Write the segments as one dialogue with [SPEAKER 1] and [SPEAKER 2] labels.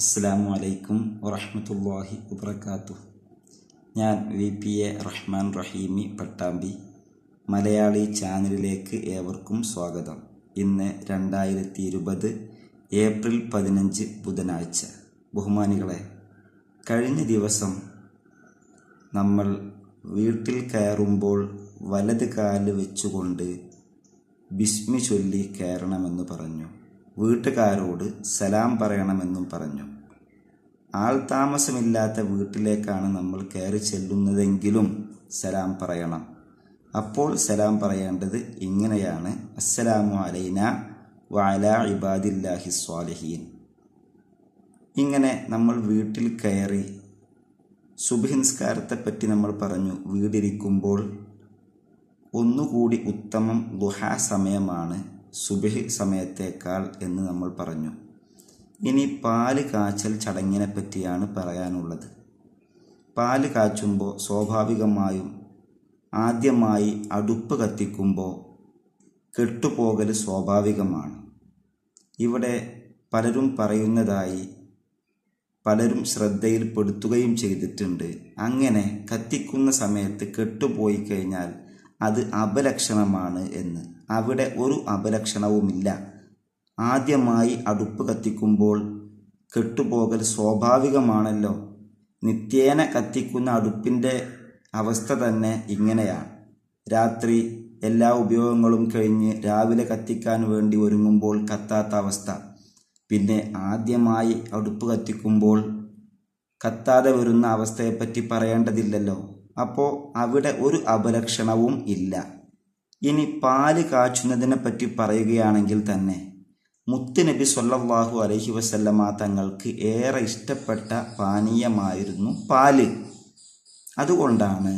[SPEAKER 1] അസ്സാം വലൈക്കും വറഹമത്തല്ലാഹി വബർക്കാത്തു ഞാൻ V P A Rahman Raheemi Pattambi Malayali ചാനലിലേക്ക് ഏവർക്കും സ്വാഗതം ഇന്ന് രണ്ടായിരത്തി ഇരുപത് ഏപ്രിൽ പതിനഞ്ച് ബുധനാഴ്ച ബഹുമാനികളെ കഴിഞ്ഞ ദിവസം നമ്മൾ വീട്ടിൽ കയറുമ്പോൾ വലത് കാല് വെച്ചുകൊണ്ട് ബിസ്മി ചൊല്ലി കയറണമെന്ന് പറഞ്ഞു വീട്ടുകാരോട് സലാം പറയണമെന്നും പറഞ്ഞു ആൾ താമസമില്ലാത്ത വീട്ടിലേക്കാണ് നമ്മൾ കയറി ചെല്ലുന്നതെങ്കിലും സലാം പറയണം അപ്പോൾ സലാം പറയേണ്ടത് ഇങ്ങനെയാണ് അസ്സലാമു അലൈന വാല ഇബാദില്ലാഹി സ്വാലഹീൻ ഇങ്ങനെ നമ്മൾ വീട്ടിൽ കയറി സുബഹിൻസ്കാരത്തെപ്പറ്റി നമ്മൾ പറഞ്ഞു വീടിരിക്കുമ്പോൾ ഒന്നുകൂടി ഉത്തമം ഗുഹാ സമയമാണ് സുബിഹ് സമയത്തേക്കാൾ എന്ന് നമ്മൾ പറഞ്ഞു ഇനി പാല് കാച്ചൽ ചടങ്ങിനെ പറ്റിയാണ് പറയാനുള്ളത് പാല് കാച്ചുമ്പോൾ സ്വാഭാവികമായും ആദ്യമായി അടുപ്പ് കത്തിക്കുമ്പോൾ കെട്ടുപോകൽ സ്വാഭാവികമാണ് ഇവിടെ പലരും പറയുന്നതായി പലരും ശ്രദ്ധയിൽപ്പെടുത്തുകയും ചെയ്തിട്ടുണ്ട് അങ്ങനെ കത്തിക്കുന്ന സമയത്ത് കെട്ടുപോയി കഴിഞ്ഞാൽ അത് അപലക്ഷണമാണ് എന്ന് അവിടെ ഒരു അപലക്ഷണവുമില്ല ആദ്യമായി അടുപ്പ് കത്തിക്കുമ്പോൾ കെട്ടുപോകൽ സ്വാഭാവികമാണല്ലോ നിത്യേന കത്തിക്കുന്ന അടുപ്പിൻ്റെ അവസ്ഥ തന്നെ ഇങ്ങനെയാണ് രാത്രി എല്ലാ ഉപയോഗങ്ങളും കഴിഞ്ഞ് രാവിലെ കത്തിക്കാൻ വേണ്ടി ഒരുങ്ങുമ്പോൾ കത്താത്ത അവസ്ഥ പിന്നെ ആദ്യമായി അടുപ്പ് കത്തിക്കുമ്പോൾ കത്താതെ വരുന്ന അവസ്ഥയെപ്പറ്റി പറയേണ്ടതില്ലല്ലോ അപ്പോൾ അവിടെ ഒരു അപലക്ഷണവും ഇല്ല ഇനി പാല് കാച്ചുന്നതിനെ പറ്റി പറയുകയാണെങ്കിൽ തന്നെ മുത്തുനബി സൊല്ലാഹു അലഹി വസല്ലമ തങ്ങൾക്ക് ഏറെ ഇഷ്ടപ്പെട്ട പാനീയമായിരുന്നു പാല് അതുകൊണ്ടാണ്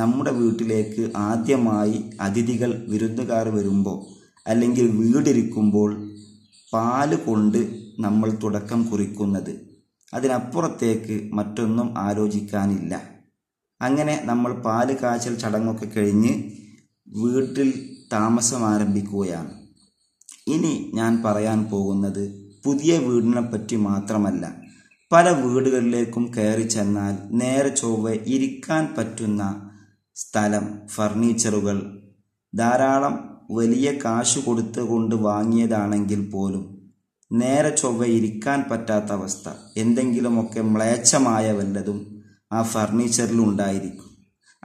[SPEAKER 1] നമ്മുടെ വീട്ടിലേക്ക് ആദ്യമായി അതിഥികൾ വിരുന്നുകാർ വരുമ്പോൾ അല്ലെങ്കിൽ വീടിരിക്കുമ്പോൾ പാല് കൊണ്ട് നമ്മൾ തുടക്കം കുറിക്കുന്നത് അതിനപ്പുറത്തേക്ക് മറ്റൊന്നും ആലോചിക്കാനില്ല അങ്ങനെ നമ്മൾ പാല് കാച്ചൽ ചടങ്ങൊക്കെ കഴിഞ്ഞ് വീട്ടിൽ താമസം ആരംഭിക്കുകയാണ് ഇനി ഞാൻ പറയാൻ പോകുന്നത് പുതിയ വീടിനെ പറ്റി മാത്രമല്ല പല വീടുകളിലേക്കും കയറി ചെന്നാൽ നേരെ ചൊവ്വെ ഇരിക്കാൻ പറ്റുന്ന സ്ഥലം ഫർണിച്ചറുകൾ ധാരാളം വലിയ കാശ് കൊടുത്തുകൊണ്ട് വാങ്ങിയതാണെങ്കിൽ പോലും നേരെ ചൊവ്വ ഇരിക്കാൻ പറ്റാത്ത അവസ്ഥ എന്തെങ്കിലുമൊക്കെ മ്ലേച്ഛമായ വല്ലതും ആ ഫർണിച്ചറിൽ ഉണ്ടായിരിക്കും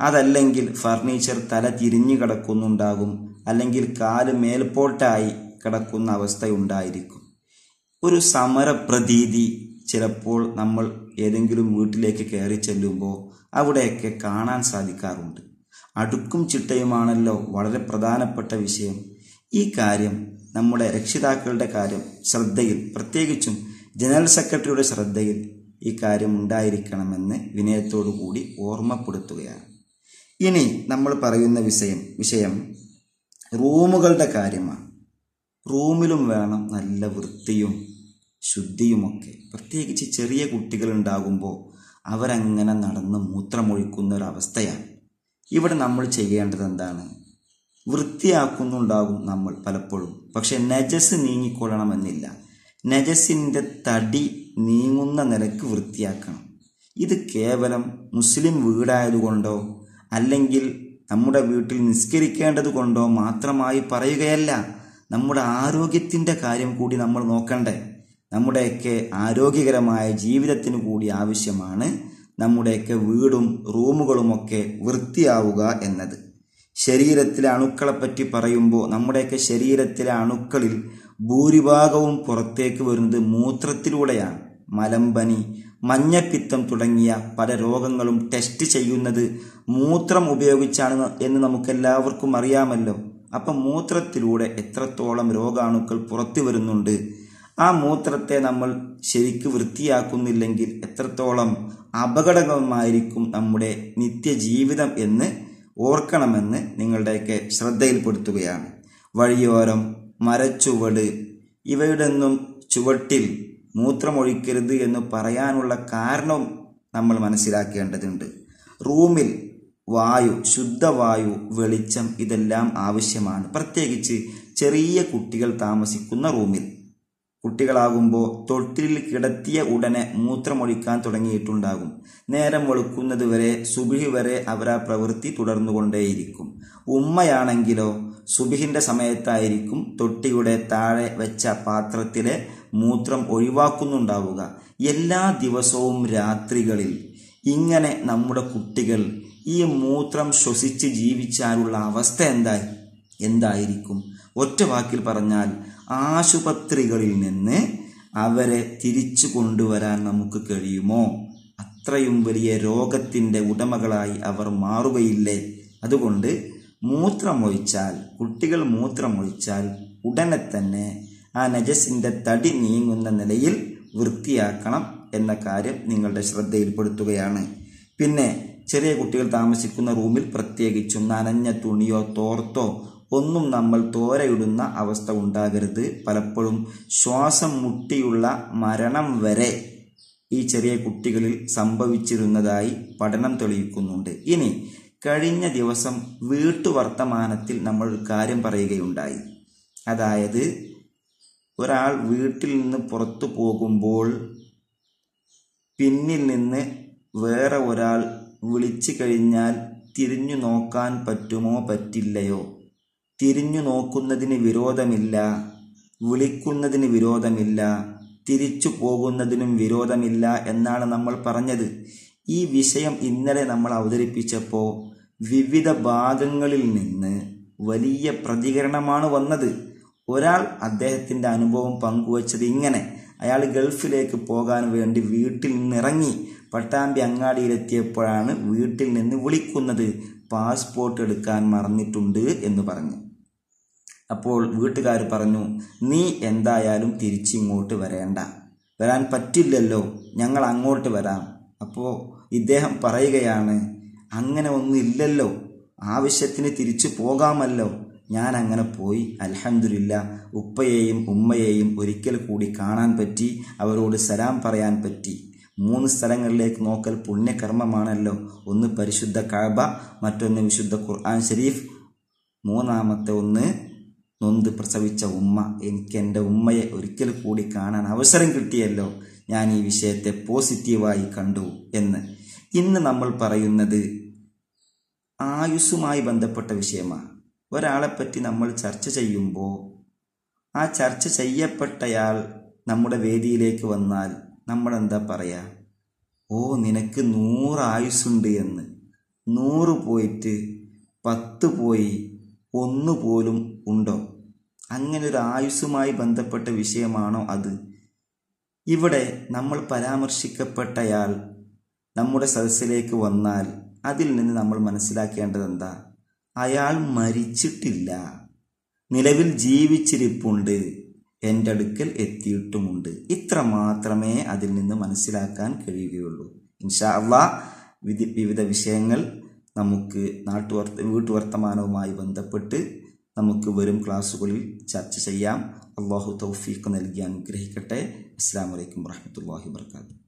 [SPEAKER 1] അതല്ലെങ്കിൽ ഫർണിച്ചർ തല തിരിഞ്ഞു കിടക്കുന്നുണ്ടാകും അല്ലെങ്കിൽ കാല് മേൽപോട്ടായി കിടക്കുന്ന അവസ്ഥയുണ്ടായിരിക്കും ഒരു സമരപ്രതീതി ചിലപ്പോൾ നമ്മൾ ഏതെങ്കിലും വീട്ടിലേക്ക് കയറി ചെല്ലുമ്പോൾ അവിടെയൊക്കെ കാണാൻ സാധിക്കാറുണ്ട് അടുക്കും ചിട്ടയുമാണല്ലോ വളരെ പ്രധാനപ്പെട്ട വിഷയം ഈ കാര്യം നമ്മുടെ രക്ഷിതാക്കളുടെ കാര്യം ശ്രദ്ധയിൽ പ്രത്യേകിച്ചും ജനറൽ സെക്രട്ടറിയുടെ ശ്രദ്ധയിൽ ഈ കാര്യം ഉണ്ടായിരിക്കണമെന്ന് വിനയത്തോടു കൂടി ഓർമ്മപ്പെടുത്തുകയാണ് ഇനി നമ്മൾ പറയുന്ന വിഷയം വിഷയം റൂമുകളുടെ കാര്യമാണ് റൂമിലും വേണം നല്ല വൃത്തിയും ശുദ്ധിയുമൊക്കെ പ്രത്യേകിച്ച് ചെറിയ കുട്ടികൾ ഉണ്ടാകുമ്പോൾ അവരങ്ങനെ നടന്ന് മൂത്രമൊഴിക്കുന്ന ഒരവസ്ഥയാണ് ഇവിടെ നമ്മൾ ചെയ്യേണ്ടത് എന്താണ് വൃത്തിയാക്കുന്നുണ്ടാകും നമ്മൾ പലപ്പോഴും പക്ഷെ നജസ് നീങ്ങിക്കൊള്ളണമെന്നില്ല നജസിൻ്റെ തടി നീങ്ങുന്ന നിലക്ക് വൃത്തിയാക്കണം ഇത് കേവലം മുസ്ലിം വീടായതുകൊണ്ടോ അല്ലെങ്കിൽ നമ്മുടെ വീട്ടിൽ നിസ്കരിക്കേണ്ടത് കൊണ്ടോ മാത്രമായി പറയുകയല്ല നമ്മുടെ ആരോഗ്യത്തിൻ്റെ കാര്യം കൂടി നമ്മൾ നോക്കണ്ടേ നമ്മുടെയൊക്കെ ആരോഗ്യകരമായ ജീവിതത്തിന് കൂടി ആവശ്യമാണ് നമ്മുടെയൊക്കെ വീടും റൂമുകളുമൊക്കെ വൃത്തിയാവുക എന്നത് ശരീരത്തിലെ അണുക്കളെപ്പറ്റി പറയുമ്പോൾ നമ്മുടെയൊക്കെ ശരീരത്തിലെ അണുക്കളിൽ ഭൂരിഭാഗവും പുറത്തേക്ക് വരുന്നത് മൂത്രത്തിലൂടെയാണ് മലമ്പനി മഞ്ഞപ്പിത്തം തുടങ്ങിയ പല രോഗങ്ങളും ടെസ്റ്റ് ചെയ്യുന്നത് മൂത്രം ഉപയോഗിച്ചാണ് എന്ന് നമുക്കെല്ലാവർക്കും അറിയാമല്ലോ അപ്പം മൂത്രത്തിലൂടെ എത്രത്തോളം രോഗാണുക്കൾ പുറത്തു വരുന്നുണ്ട് ആ മൂത്രത്തെ നമ്മൾ ശരിക്ക് വൃത്തിയാക്കുന്നില്ലെങ്കിൽ എത്രത്തോളം അപകടകമായിരിക്കും നമ്മുടെ നിത്യജീവിതം എന്ന് ഓർക്കണമെന്ന് നിങ്ങളുടെയൊക്കെ ശ്രദ്ധയിൽപ്പെടുത്തുകയാണ് വഴിയോരം മരച്ചുവട് ഇവയുടെയൊന്നും ചുവട്ടിൽ മൂത്രമൊഴിക്കരുത് എന്ന് പറയാനുള്ള കാരണം നമ്മൾ മനസ്സിലാക്കേണ്ടതുണ്ട് റൂമിൽ വായു ശുദ്ധവായു വെളിച്ചം ഇതെല്ലാം ആവശ്യമാണ് പ്രത്യേകിച്ച് ചെറിയ കുട്ടികൾ താമസിക്കുന്ന റൂമിൽ കുട്ടികളാകുമ്പോൾ തൊട്ടിലിൽ കിടത്തിയ ഉടനെ മൂത്രമൊഴിക്കാൻ തുടങ്ങിയിട്ടുണ്ടാകും നേരം വെളുക്കുന്നത് വരെ സുബിഹി വരെ അവരാ പ്രവൃത്തി തുടർന്നുകൊണ്ടേയിരിക്കും ഉമ്മയാണെങ്കിലോ സുബിഹിൻ്റെ സമയത്തായിരിക്കും തൊട്ടിയുടെ താഴെ വെച്ച പാത്രത്തിലെ മൂത്രം ഒഴിവാക്കുന്നുണ്ടാവുക എല്ലാ ദിവസവും രാത്രികളിൽ ഇങ്ങനെ നമ്മുടെ കുട്ടികൾ ഈ മൂത്രം ശ്വസിച്ച് ജീവിച്ചാലുള്ള അവസ്ഥ എന്തായി എന്തായിരിക്കും ഒറ്റ വാക്കിൽ പറഞ്ഞാൽ ആശുപത്രികളിൽ നിന്ന് അവരെ തിരിച്ചു കൊണ്ടുവരാൻ നമുക്ക് കഴിയുമോ അത്രയും വലിയ രോഗത്തിൻ്റെ ഉടമകളായി അവർ മാറുകയില്ലേ അതുകൊണ്ട് മൂത്രമൊഴിച്ചാൽ കുട്ടികൾ മൂത്രമൊഴിച്ചാൽ ഉടനെ തന്നെ ആ നജസിൻ്റെ തടി നീങ്ങുന്ന നിലയിൽ വൃത്തിയാക്കണം എന്ന കാര്യം നിങ്ങളുടെ ശ്രദ്ധയിൽപ്പെടുത്തുകയാണ് പിന്നെ ചെറിയ കുട്ടികൾ താമസിക്കുന്ന റൂമിൽ പ്രത്യേകിച്ചും നനഞ്ഞ തുണിയോ തോർത്തോ ഒന്നും നമ്മൾ തോരയിടുന്ന അവസ്ഥ ഉണ്ടാകരുത് പലപ്പോഴും ശ്വാസം മുട്ടിയുള്ള മരണം വരെ ഈ ചെറിയ കുട്ടികളിൽ സംഭവിച്ചിരുന്നതായി പഠനം തെളിയിക്കുന്നുണ്ട് ഇനി കഴിഞ്ഞ ദിവസം വീട്ടുവർത്തമാനത്തിൽ നമ്മൾ ഒരു കാര്യം പറയുകയുണ്ടായി അതായത് ഒരാൾ വീട്ടിൽ നിന്ന് പുറത്തു പോകുമ്പോൾ പിന്നിൽ നിന്ന് വേറെ ഒരാൾ വിളിച്ചു കഴിഞ്ഞാൽ തിരിഞ്ഞു നോക്കാൻ പറ്റുമോ പറ്റില്ലയോ തിരിഞ്ഞു നോക്കുന്നതിന് വിരോധമില്ല വിളിക്കുന്നതിന് വിരോധമില്ല തിരിച്ചു പോകുന്നതിനും വിരോധമില്ല എന്നാണ് നമ്മൾ പറഞ്ഞത് ഈ വിഷയം ഇന്നലെ നമ്മൾ അവതരിപ്പിച്ചപ്പോൾ വിവിധ ഭാഗങ്ങളിൽ നിന്ന് വലിയ പ്രതികരണമാണ് വന്നത് ഒരാൾ അദ്ദേഹത്തിൻ്റെ അനുഭവം പങ്കുവച്ചത് ഇങ്ങനെ അയാൾ ഗൾഫിലേക്ക് പോകാൻ വേണ്ടി വീട്ടിൽ നിന്നിറങ്ങി പട്ടാമ്പി അങ്ങാടിയിലെത്തിയപ്പോഴാണ് വീട്ടിൽ നിന്ന് വിളിക്കുന്നത് പാസ്പോർട്ട് എടുക്കാൻ മറന്നിട്ടുണ്ട് എന്ന് പറഞ്ഞു അപ്പോൾ വീട്ടുകാർ പറഞ്ഞു നീ എന്തായാലും തിരിച്ചിങ്ങോട്ട് വരേണ്ട വരാൻ പറ്റില്ലല്ലോ ഞങ്ങൾ അങ്ങോട്ട് വരാം അപ്പോൾ ഇദ്ദേഹം പറയുകയാണ് അങ്ങനെ ഒന്നില്ലല്ലോ ആവശ്യത്തിന് തിരിച്ചു പോകാമല്ലോ ഞാൻ അങ്ങനെ പോയി അലഹമില്ല ഉപ്പയെയും ഉമ്മയെയും ഒരിക്കൽ കൂടി കാണാൻ പറ്റി അവരോട് സലാം പറയാൻ പറ്റി മൂന്ന് സ്ഥലങ്ങളിലേക്ക് നോക്കൽ പുണ്യകർമ്മമാണല്ലോ ഒന്ന് പരിശുദ്ധ കഅബ മറ്റൊന്ന് വിശുദ്ധ ഖുർആൻ ഷരീഫ് മൂന്നാമത്തെ ഒന്ന് നൊന്ത് പ്രസവിച്ച ഉമ്മ എനിക്ക് എൻ്റെ ഉമ്മയെ ഒരിക്കൽ കൂടി കാണാൻ അവസരം കിട്ടിയല്ലോ ഞാൻ ഈ വിഷയത്തെ പോസിറ്റീവായി കണ്ടു എന്ന് ഇന്ന് നമ്മൾ പറയുന്നത് ആയുസ്സുമായി ബന്ധപ്പെട്ട വിഷയമാണ് ഒരാളെപ്പറ്റി നമ്മൾ ചർച്ച ചെയ്യുമ്പോൾ ആ ചർച്ച ചെയ്യപ്പെട്ടയാൾ നമ്മുടെ വേദിയിലേക്ക് വന്നാൽ നമ്മൾ എന്താ പറയുക ഓ നിനക്ക് നൂറ് ആയുസ്സുണ്ട് എന്ന് നൂറ് പോയിട്ട് പത്ത് പോയി ഒന്ന് പോലും ഉണ്ടോ അങ്ങനെ ഒരു ആയുസ്സുമായി ബന്ധപ്പെട്ട വിഷയമാണോ അത് ഇവിടെ നമ്മൾ പരാമർശിക്കപ്പെട്ടയാൾ നമ്മുടെ സദസ്സിലേക്ക് വന്നാൽ അതിൽ നിന്ന് നമ്മൾ മനസ്സിലാക്കേണ്ടത് എന്താ അയാൾ മരിച്ചിട്ടില്ല നിലവിൽ ജീവിച്ചിരിപ്പുണ്ട് എൻ്റെ അടുക്കൽ എത്തിയിട്ടുമുണ്ട് ഇത്ര മാത്രമേ അതിൽ നിന്ന് മനസ്സിലാക്കാൻ കഴിയുകയുള്ളൂ ഇൻഷാ അള്ളാ വിവിധ വിഷയങ്ങൾ നമുക്ക് വീട്ടു വർത്തമാനവുമായി ബന്ധപ്പെട്ട് നമുക്ക് വരും ക്ലാസ്സുകളിൽ ചർച്ച ചെയ്യാം അള്ളാഹു തൗഫീഖ് നൽകി അനുഗ്രഹിക്കട്ടെ അസ്സാം വലൈക്കും വാഹമത്തല്ലാഹി വർക്കാത്തു